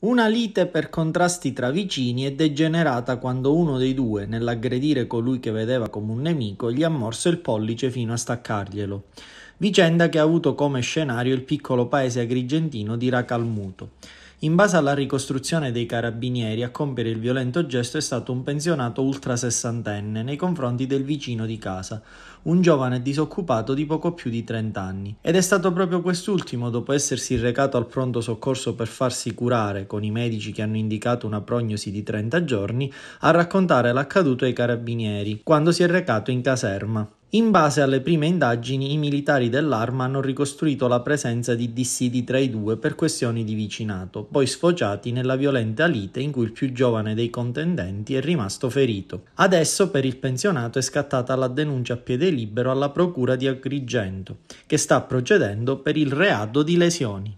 Una lite per contrasti tra vicini è degenerata quando uno dei due, nell'aggredire colui che vedeva come un nemico, gli ha morso il pollice fino a staccarglielo vicenda che ha avuto come scenario il piccolo paese agrigentino di Racalmuto. In base alla ricostruzione dei carabinieri, a compiere il violento gesto è stato un pensionato ultra sessantenne nei confronti del vicino di casa, un giovane disoccupato di poco più di 30 anni. Ed è stato proprio quest'ultimo, dopo essersi recato al pronto soccorso per farsi curare, con i medici che hanno indicato una prognosi di 30 giorni, a raccontare l'accaduto ai carabinieri, quando si è recato in caserma. In base alle prime indagini, i militari dell'arma hanno ricostruito la presenza di dissidi tra i due per questioni di vicinato, poi sfociati nella violenta lite in cui il più giovane dei contendenti è rimasto ferito. Adesso per il pensionato è scattata la denuncia a piede libero alla procura di Agrigento, che sta procedendo per il reato di lesioni.